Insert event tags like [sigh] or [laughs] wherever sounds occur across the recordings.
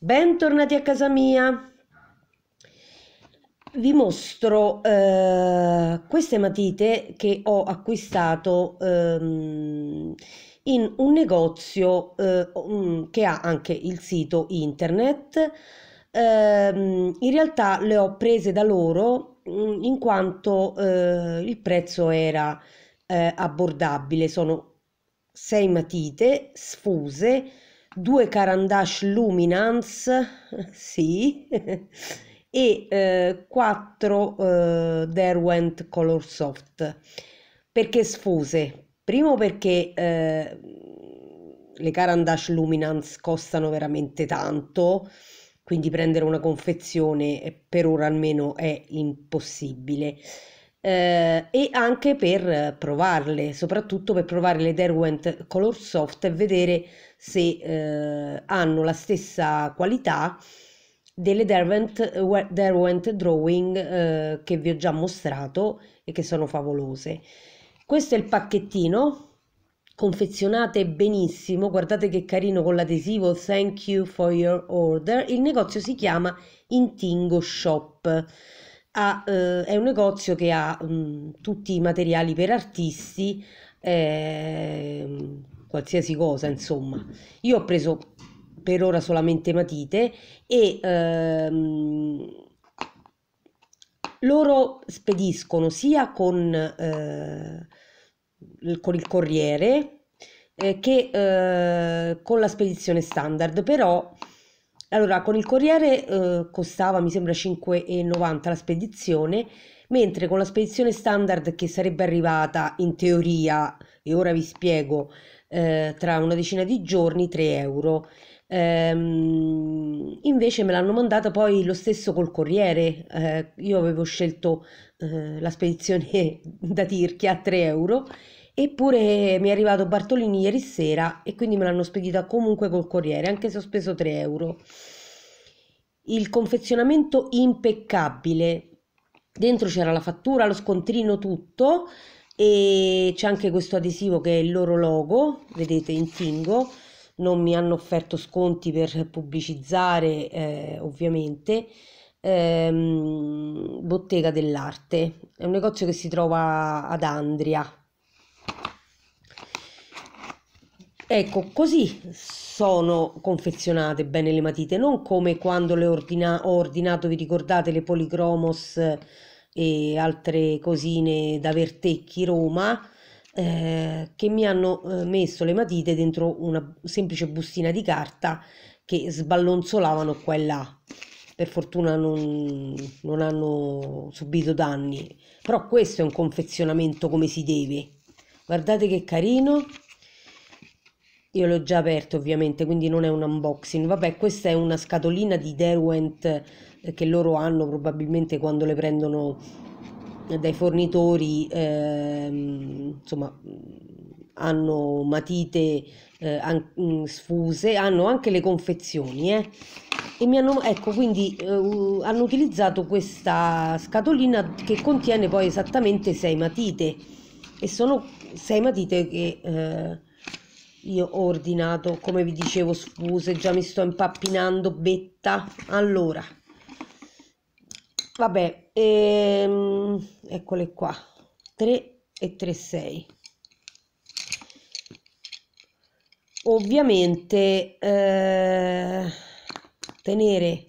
Bentornati a casa mia. Vi mostro eh, queste matite che ho acquistato ehm, in un negozio eh, che ha anche il sito internet. Eh, in realtà le ho prese da loro mm, in quanto eh, il prezzo era eh, abbordabile. Sono sei matite sfuse due Carandash Luminance, [laughs] sì, [laughs] e eh, quattro eh, Derwent Color Soft. Perché sfuse? Primo perché eh, le Carandash Luminance costano veramente tanto, quindi prendere una confezione eh, per ora almeno è impossibile eh, e anche per provarle, soprattutto per provare le Derwent Color Soft e vedere se eh, hanno la stessa qualità delle Derwent, Derwent Drawing eh, che vi ho già mostrato e che sono favolose. Questo è il pacchettino confezionate benissimo, guardate che carino con l'adesivo Thank you for your order. Il negozio si chiama Intingo Shop ha, eh, è un negozio che ha mh, mm, tutti i materiali per artisti, eh, qualsiasi cosa, insomma. Io ho preso per ora solamente matite e ehm, loro spediscono sia con, eh, con il corriere eh, che eh, con la spedizione standard, però allora, con il Corriere eh, costava, mi sembra, 5,90 la spedizione, mentre con la spedizione standard che sarebbe arrivata in teoria, e ora vi spiego, eh, tra una decina di giorni, 3 euro. Ehm, invece me l'hanno mandata poi lo stesso col Corriere, eh, io avevo scelto eh, la spedizione [laughs] da Tirchia a 3 euro Eppure mi è arrivato Bartolini ieri sera e quindi me l'hanno spedita comunque col corriere, anche se ho speso 3 euro. Il confezionamento impeccabile. Dentro c'era la fattura, lo scontrino, tutto. E c'è anche questo adesivo che è il loro logo, vedete in tingo. Non mi hanno offerto sconti per pubblicizzare, eh, ovviamente. Ehm, Bottega dell'Arte. È un negozio che si trova ad Andria, Ecco, così sono confezionate bene le matite, non come quando le ordina ho ordinato, vi ricordate, le policromos eh, e altre cosine da Vertecchi Roma, eh, che mi hanno eh, messo le matite dentro una semplice bustina di carta che sballonzolavano qua e là. Per fortuna non, non hanno subito danni, però questo è un confezionamento come si deve. Guardate che carino! Io l'ho già aperto ovviamente, quindi non è un unboxing. Vabbè, questa è una scatolina di Derwent eh, che loro hanno probabilmente quando le prendono eh, dai fornitori, ehm, insomma, hanno matite eh, an mm, sfuse, hanno anche le confezioni, eh. E mi hanno, ecco, quindi eh, hanno utilizzato questa scatolina che contiene poi esattamente sei matite e sono sei matite che eh, io ho ordinato come vi dicevo scuse già mi sto impappinando betta allora vabbè ehm, eccole qua 3 e 3 6 ovviamente eh, tenere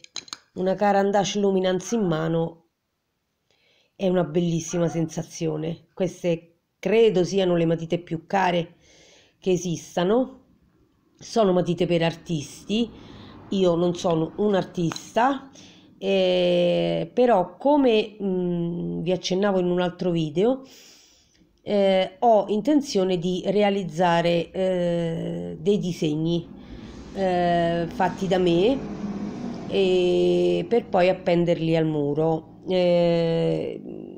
una Carandash Luminance in mano è una bellissima sensazione queste credo siano le matite più care che esistano, sono matite per artisti, io non sono un artista, eh, però come mh, mm, vi accennavo in un altro video, eh, ho intenzione di realizzare eh, dei disegni eh, fatti da me e eh, per poi appenderli al muro. Eh,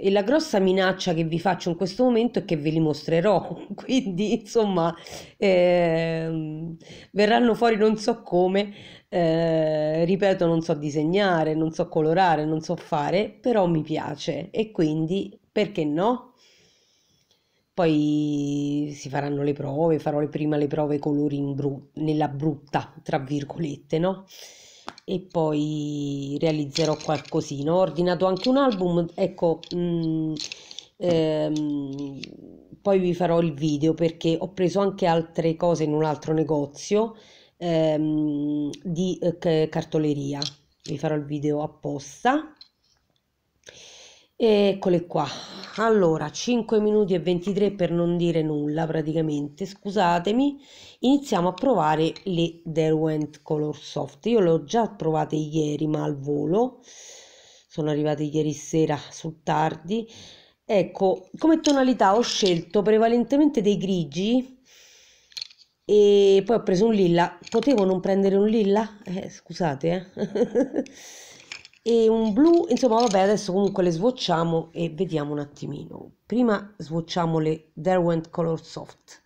e la grossa minaccia che vi faccio in questo momento è che ve li mostrerò, [laughs] quindi insomma eh, verranno fuori non so come, eh, ripeto non so disegnare, non so colorare, non so fare, però mi piace e quindi perché no? Poi si faranno le prove, farò prima le prove colori bru- nella brutta, tra virgolette, no? e poi realizzerò qualcosina. Ho ordinato anche un album, ecco, mh, mm, ehm, poi vi farò il video perché ho preso anche altre cose in un altro negozio ehm, di eh, cartoleria. Vi farò il video apposta. Eccole qua. Allora, 5 minuti e 23 per non dire nulla praticamente, scusatemi. Iniziamo a provare le Derwent Color Soft. Io le ho già provate ieri, ma al volo. Sono arrivate ieri sera sul tardi. Ecco, come tonalità ho scelto prevalentemente dei grigi e poi ho preso un lilla. Potevo non prendere un lilla? Eh, scusate, eh. [laughs] e un blu, insomma vabbè adesso comunque le svocciamo e vediamo un attimino. Prima svocciamo le Derwent Color Soft.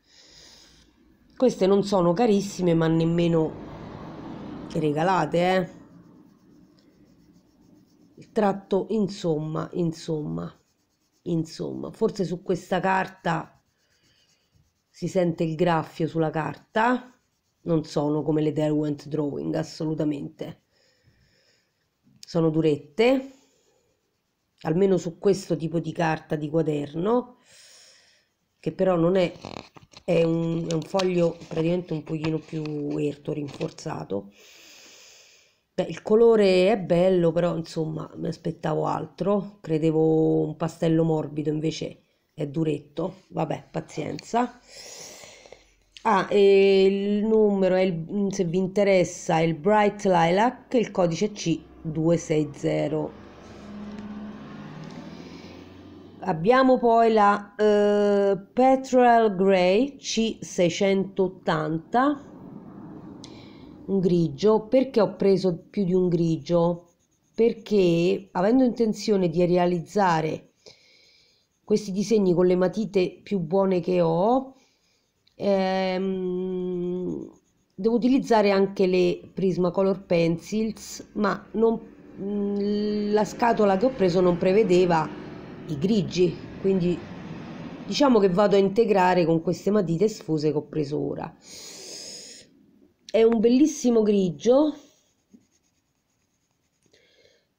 Queste non sono carissime ma nemmeno regalate, eh. Il tratto insomma, insomma, insomma, forse su questa carta si sente il graffio sulla carta, non sono come le Derwent Drawing assolutamente sono durette almeno su questo tipo di carta di quaderno che però non è è un, è un foglio praticamente un pochino più erto rinforzato Beh, il colore è bello però insomma mi aspettavo altro credevo un pastello morbido invece è duretto vabbè pazienza Ah, il numero è il, se vi interessa è il Bright Lilac, il codice C 260 abbiamo poi la eh, Petrol Grey C680 un grigio perché ho preso più di un grigio perché avendo intenzione di realizzare questi disegni con le matite più buone che ho ehm, devo utilizzare anche le Prismacolor Pencils ma non, mm, la scatola che ho preso non prevedeva i grigi quindi diciamo che vado a integrare con queste matite sfuse che ho preso ora è un bellissimo grigio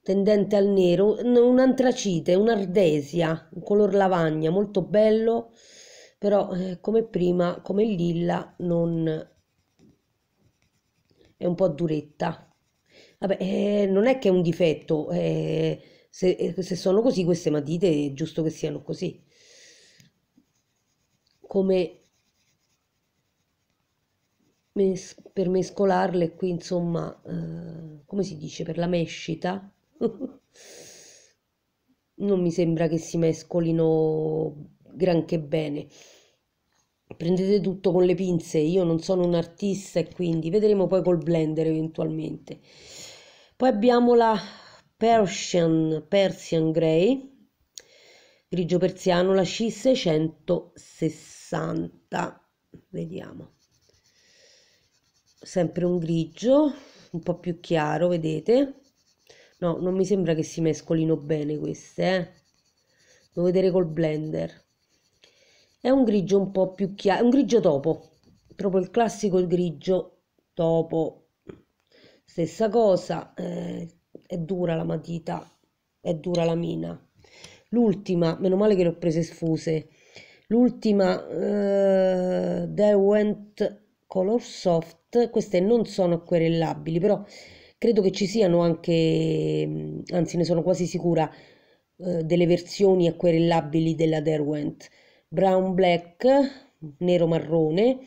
tendente al nero, un antracite, un'ardesia, un color lavagna, molto bello, però eh, come prima, come lilla, non, è un po' duretta. Vabbè, eh, non è che è un difetto, eh, se, eh, se sono così queste matite è giusto che siano così. Come mes per mescolarle qui, insomma, eh, come si dice, per la mescita, [laughs] non mi sembra che si mescolino granché bene prendete tutto con le pinze, io non sono un artista e quindi vedremo poi col blender eventualmente. Poi abbiamo la Persian, Persian Grey, grigio persiano, la C660, vediamo, sempre un grigio, un po' più chiaro, vedete? No, non mi sembra che si mescolino bene queste, eh? devo vedere col blender è un grigio un po' più chiaro, un grigio topo, proprio il classico grigio topo. Stessa cosa, eh, è dura la matita, è dura la mina. L'ultima, meno male che le ho prese sfuse, l'ultima eh, Derwent Color Soft, queste non sono acquerellabili, però credo che ci siano anche, mm, anzi ne sono quasi sicura, eh, delle versioni acquerellabili della Derwent brown black nero marrone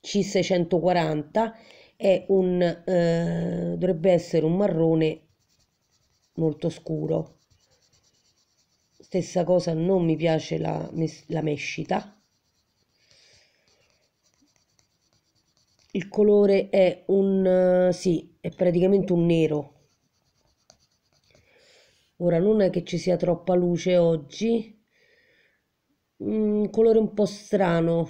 C640 è un eh, dovrebbe essere un marrone molto scuro stessa cosa non mi piace la, la mescita il colore è un eh, sì è praticamente un nero ora non è che ci sia troppa luce oggi un mm, colore un po' strano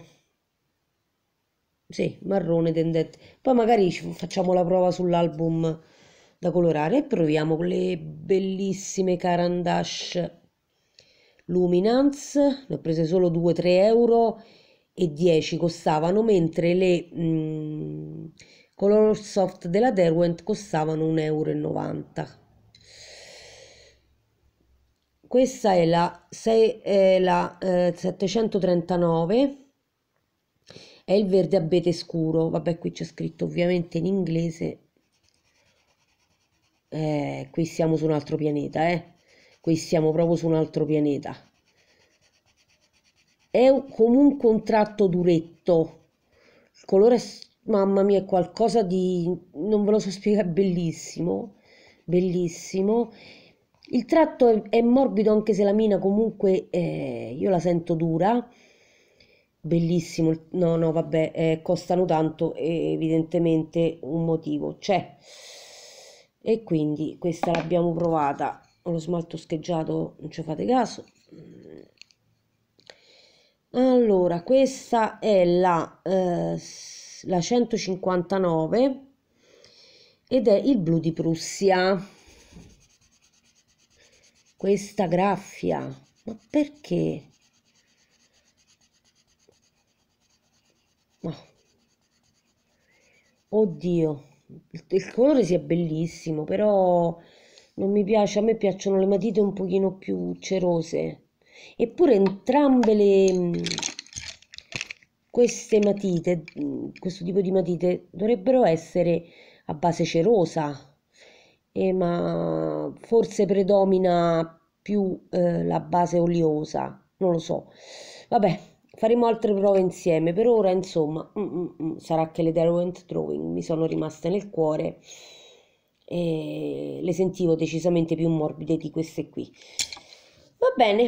sì, marrone tendente poi magari facciamo la prova sull'album da colorare e proviamo con le bellissime Carandash Luminance ne ho prese solo 2-3 euro e 10 costavano mentre le mh, mm, Color Soft della Derwent costavano 1,90 euro questa è la, 6, è la eh, 739 è il verde abete scuro vabbè qui c'è scritto ovviamente in inglese eh, qui siamo su un altro pianeta eh qui siamo proprio su un altro pianeta è un, comunque un tratto duretto il colore mamma mia è qualcosa di non ve lo so spiegare bellissimo bellissimo il tratto è, è morbido anche se la mina comunque eh, io la sento dura, bellissimo, no no vabbè, eh, costano tanto e evidentemente un motivo c'è. E quindi questa l'abbiamo provata, Ho lo smalto scheggiato non ci fate caso. Allora, questa è la, eh, la 159 ed è il blu di Prussia questa graffia. Ma perché? Oh. Oddio, il colore sia bellissimo, però non mi piace, a me piacciono le matite un pochino più cerose. Eppure entrambe le mm, queste matite, mm, questo tipo di matite dovrebbero essere a base cerosa eh, ma forse predomina più eh, la base oleosa, non lo so. Vabbè, faremo altre prove insieme, per ora insomma mm, mm, mm, sarà che le Derwent Drawing mi sono rimaste nel cuore e le sentivo decisamente più morbide di queste qui. Va bene,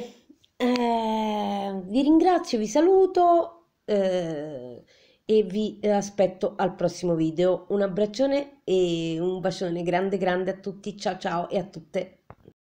eh, vi ringrazio, vi saluto. Eh, e vi aspetto al prossimo video. Un abbraccione e un bacione grande grande a tutti, ciao ciao e a tutte.